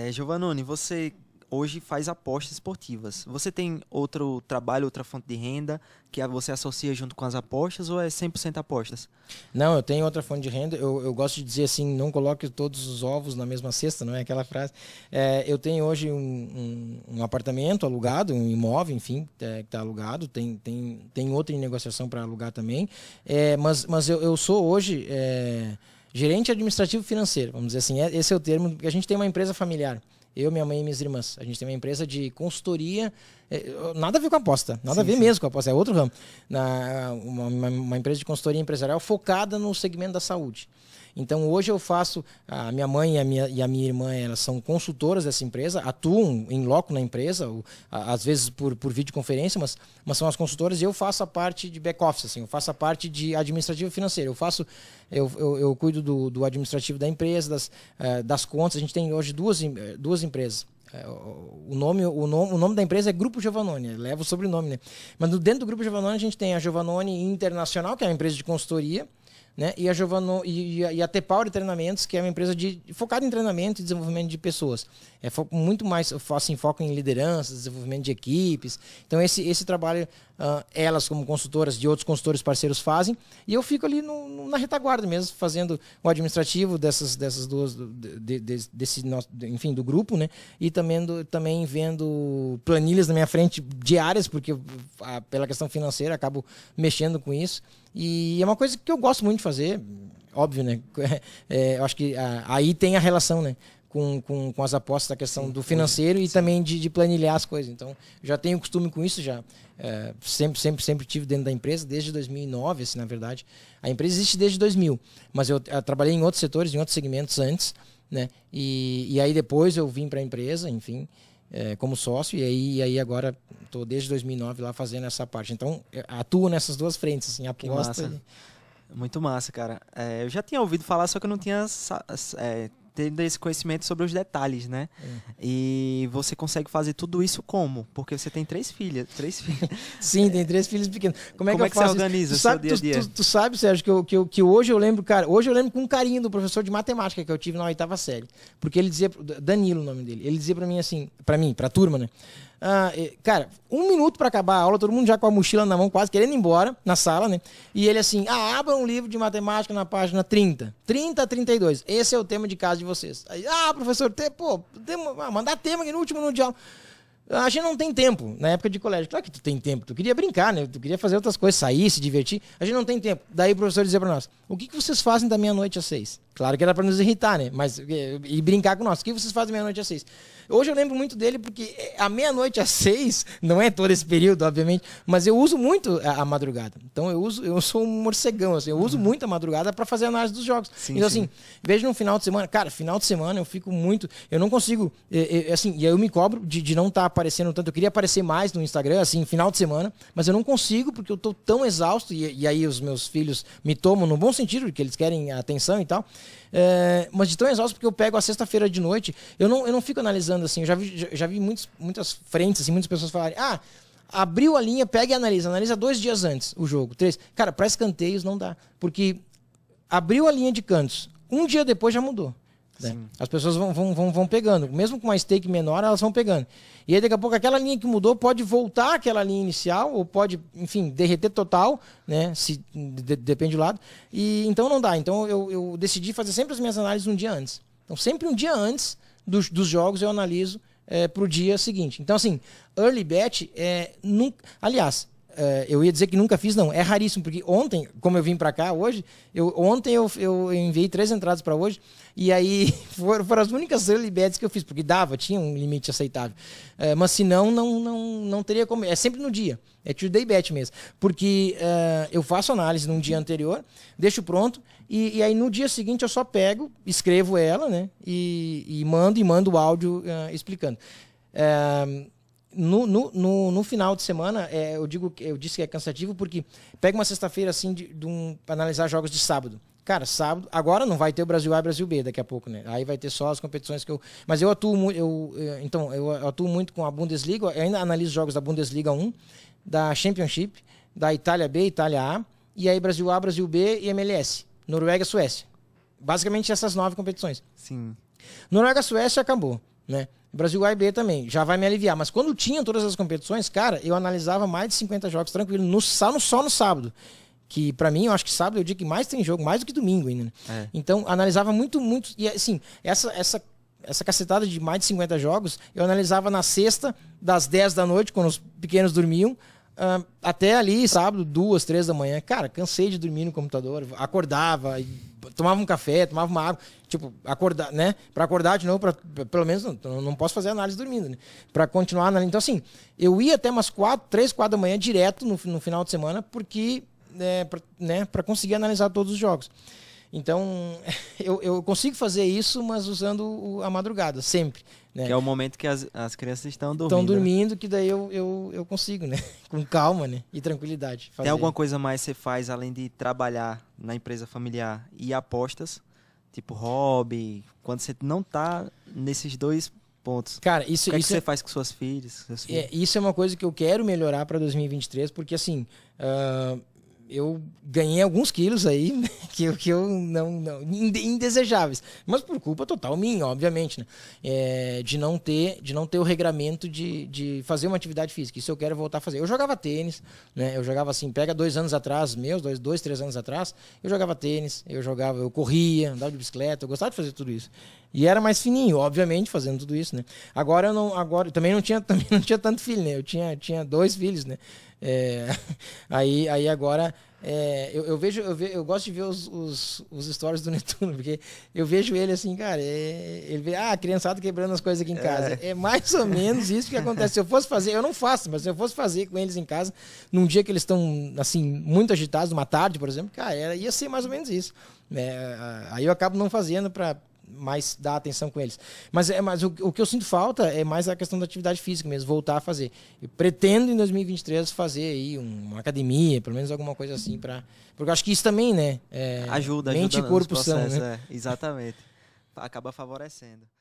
É, Giovannone, você hoje faz apostas esportivas. Você tem outro trabalho, outra fonte de renda que você associa junto com as apostas ou é 100% apostas? Não, eu tenho outra fonte de renda. Eu, eu, gosto de dizer assim, não coloque todos os ovos na mesma cesta, não é aquela frase. É, eu tenho hoje um, um, um, apartamento alugado, um imóvel, enfim, é, que está alugado. Tem, tem, tem outro em negociação para alugar também. É, mas mas eu, eu sou hoje... É, gerente administrativo financeiro, vamos dizer assim, é, esse é o termo, porque a gente tem uma empresa familiar. Eu, minha mãe e minhas irmãs. A gente tem uma empresa de consultoria. É, nada a ver com aposta. Nada sim, a ver sim. mesmo com aposta. É outro ramo. Na, uma, uma, uma empresa de consultoria empresarial focada no segmento da saúde. Então hoje eu faço, a minha mãe e a minha, e a minha irmã, elas são consultoras dessa empresa, atuam em loco na empresa, ou, às vezes por, por videoconferência, mas, mas são as consultoras e eu faço a parte de back-office, assim, eu faço a parte de administrativo financeiro, eu faço, eu, eu, eu cuido do, do administrativo da empresa, das, eh, das contas, a gente tem hoje duas, eh, duas empresa. É, o nome, o, nome, o nome da empresa é Grupo Giovannone, leva o sobrenome, né? Mas dentro do Grupo Giovannone a gente tem a Giovannone Internacional, que é uma empresa de consultoria, né? E a Giovano e, e a Tepauri Treinamentos, que é uma empresa de, focada em treinamento e desenvolvimento de pessoas. É foco, muito mais assim, foco em liderança, desenvolvimento de equipes. Então, esse, esse trabalho, uh, elas como consultoras de outros consultores parceiros fazem. E eu fico ali no, no, na retaguarda mesmo, fazendo o administrativo dessas, dessas duas, de, de, desse nosso, enfim, do grupo, né? E também, do, também vendo planilhas na minha frente diárias, porque a, pela questão financeira acabo mexendo com isso. E é uma coisa que eu gosto muito de fazer fazer, óbvio, né? É, eu acho que a, ah, aí tem a relação, né? Com, com, com as apostas, a questão sim, do financeiro sim, e também de, de, planilhar as coisas. Então, já tenho costume com isso, já é, sempre, sempre, sempre tive dentro da empresa, desde 2009, assim, na verdade. A empresa existe desde 2000, mas eu, eu trabalhei em outros setores, em outros segmentos antes, né? E, e aí depois eu vim para a empresa, enfim, é, como sócio, e aí, e aí agora estou desde 2009 lá fazendo essa parte. Então, atuo nessas duas frentes, assim, aposta. Muito massa, cara. É, eu já tinha ouvido falar, só que eu não tinha é, tendo esse conhecimento sobre os detalhes, né? É. E você consegue fazer tudo isso como? Porque você tem três filhas, três filhas. Sim, tem três filhos pequenos. Como é como que, é que você organiza isso? o sabe, seu dia a dia? Tu, tu, tu sabe, Sérgio, que, eu, que, eu, que hoje eu lembro, cara, hoje eu lembro com carinho do professor de matemática que eu tive na oitava série, porque ele dizia, Danilo, o nome dele, ele dizia para mim assim, para mim, para turma, né? Ah, cara, um minuto para acabar a aula, todo mundo já com a mochila na mão, quase querendo ir embora na sala, né? E ele assim, ah, abra um livro de matemática na página 30. 30 a 32. Esse é o tema de casa de vocês. Aí, ah, professor, te, pô, ah, mandar tema aqui no último minuto de aula. A gente não tem tempo na época de colégio. Claro que tu tem tempo, tu queria brincar, né? Tu queria fazer outras coisas, sair, se divertir. A gente não tem tempo. Daí o professor dizia para nós: o que, que vocês fazem da meia-noite às seis? Claro que era para nos irritar, né? Mas e brincar com nós. O que vocês fazem meia-noite às seis? Hoje eu lembro muito dele porque é, a meia-noite às seis, não é todo esse período, obviamente, mas eu uso muito a, a madrugada. Então eu uso, eu sou um morcegão, assim, eu uso uhum. muito a madrugada para fazer análise dos jogos. Sim, então, sim. assim, vejo no final de semana, cara, final de semana eu fico muito. Eu não consigo, eu, é, eu, é, assim, e aí eu me cobro de, de não estar tá aparecendo tanto. Eu queria aparecer mais no Instagram, assim, final de semana, mas eu não consigo porque eu tô tão exausto, e, e aí os meus filhos me tomam no bom sentido, porque eles querem atenção e tal. É, mas de tão exausto, porque eu pego a sexta-feira de noite, eu não, eu não fico analisando assim. Eu já vi, já, já vi muitos, muitas frentes, assim, muitas pessoas falarem, ah, abriu a linha, pega e analisa. Analisa dois dias antes o jogo, três. Cara, para escanteios não dá. Porque abriu a linha de cantos, um dia depois já mudou. Né? As pessoas vão, vão, vão, vão pegando. Mesmo com uma stake menor, elas vão pegando. E aí, daqui a pouco, aquela linha que mudou pode voltar àquela linha inicial, ou pode, enfim, derreter total, né? Se, de, depende do lado. E então não dá. Então eu, eu decidi fazer sempre as minhas análises um dia antes. Então, sempre um dia antes dos, dos jogos, eu analiso é, eh, para o dia seguinte. Então, assim, early bet é. Nunca... Aliás, eh, eu ia dizer que nunca fiz, não. É raríssimo, porque ontem, como eu vim para cá hoje, eu, ontem eu, eu enviei três entradas para hoje, e aí foram, foram as únicas early bets que eu fiz, porque dava, tinha um limite aceitável. Eh, mas se não, não, não teria como. É sempre no dia. É day bet mesmo. Porque uh, eu faço análise num dia anterior, deixo pronto, e, e, aí no dia seguinte eu só pego, escrevo ela, né? E, e mando e mando o áudio uh, explicando. Uh, no, no, no, no, final de semana, é, eu digo eu disse que é cansativo porque pega uma sexta-feira assim de, de um, pra analisar jogos de sábado. Cara, sábado, agora não vai ter o Brasil A e Brasil B daqui a pouco, né? Aí vai ter só as competições que eu. Mas eu atuo muito, eu, então, eu atuo muito com a Bundesliga, eu ainda analiso jogos da Bundesliga 1, da Championship, da Itália B, Itália A, e aí Brasil A, Brasil B e MLS. Noruega, Suécia. Basicamente essas nove competições. Sim. Noruega, Suécia acabou né? Brasil A e B também, já vai me aliviar. Mas quando tinha todas as competições, cara, eu analisava mais de 50 jogos tranquilo, no, só, no, só no sábado. Que para mim, eu acho que sábado é o dia que mais tem jogo, mais do que domingo ainda. Né? É. Então, analisava muito, muito. E assim, essa, essa, essa cacetada de mais de 50 jogos, eu analisava na sexta, das 10 da noite, quando os pequenos dormiam, ah, até ali, sábado, duas, três da manhã. Cara, cansei de dormir no computador, acordava, tomava um café, tomava uma água, tipo, acordar, né? Para acordar de novo, pra, pelo menos não, não posso fazer análise dormindo, né? Para continuar analisando. Então, assim, eu ia até umas quatro, três, quatro da manhã direto no, no final de semana, porque, é, pra, né, para conseguir analisar todos os jogos. Então, eu, eu consigo fazer isso, mas usando a madrugada, sempre. Né? Que é o momento que as, as crianças estão dormindo. Estão né? dormindo, que daí eu, eu, eu consigo, né? Com calma né? e tranquilidade. Fazer. Tem alguma coisa mais que você faz além de trabalhar na empresa familiar e apostas? Tipo hobby, quando você não está nesses dois pontos. Cara, isso, o que, isso é que você é... faz com suas filhas? É, isso é uma coisa que eu quero melhorar para 2023, porque assim, uh, eu ganhei alguns quilos aí né, que, eu, que eu não, não. indesejáveis. Mas por culpa total minha, obviamente, né? É, de, não ter, de não ter o regramento de, de fazer uma atividade física. Isso eu quero voltar a fazer. Eu jogava tênis, né? Eu jogava assim, pega dois anos atrás, meus, dois, dois, três anos atrás, eu jogava tênis, eu jogava, eu corria, andava de bicicleta, eu gostava de fazer tudo isso. E era mais fininho, obviamente, fazendo tudo isso, né? Agora eu não, agora também não tinha, também não tinha tanto filho, né? Eu tinha, tinha dois filhos, né? É, aí, aí agora é, eu, eu, vejo, eu, ve, eu gosto de ver os, os, os, stories do Netuno, porque eu vejo ele assim, cara, é, ele vê, ah, criançada quebrando as coisas aqui em casa. É. é. mais ou menos isso que acontece. Se eu fosse fazer, eu não faço, mas se eu fosse fazer com eles em casa, num dia que eles estão, assim, muito agitados, numa tarde, por exemplo, cara, era, ia ser mais ou menos isso. É, aí eu acabo não fazendo para mais dar atenção com eles. Mas, é, mas o, o, que eu sinto falta é mais a questão da atividade física mesmo, voltar a fazer. Eu pretendo em 2023 fazer aí uma academia, pelo menos alguma coisa assim para, porque eu acho que isso também, né? É, ajuda, mente ajuda e corpo são, né? É, exatamente. Acaba favorecendo.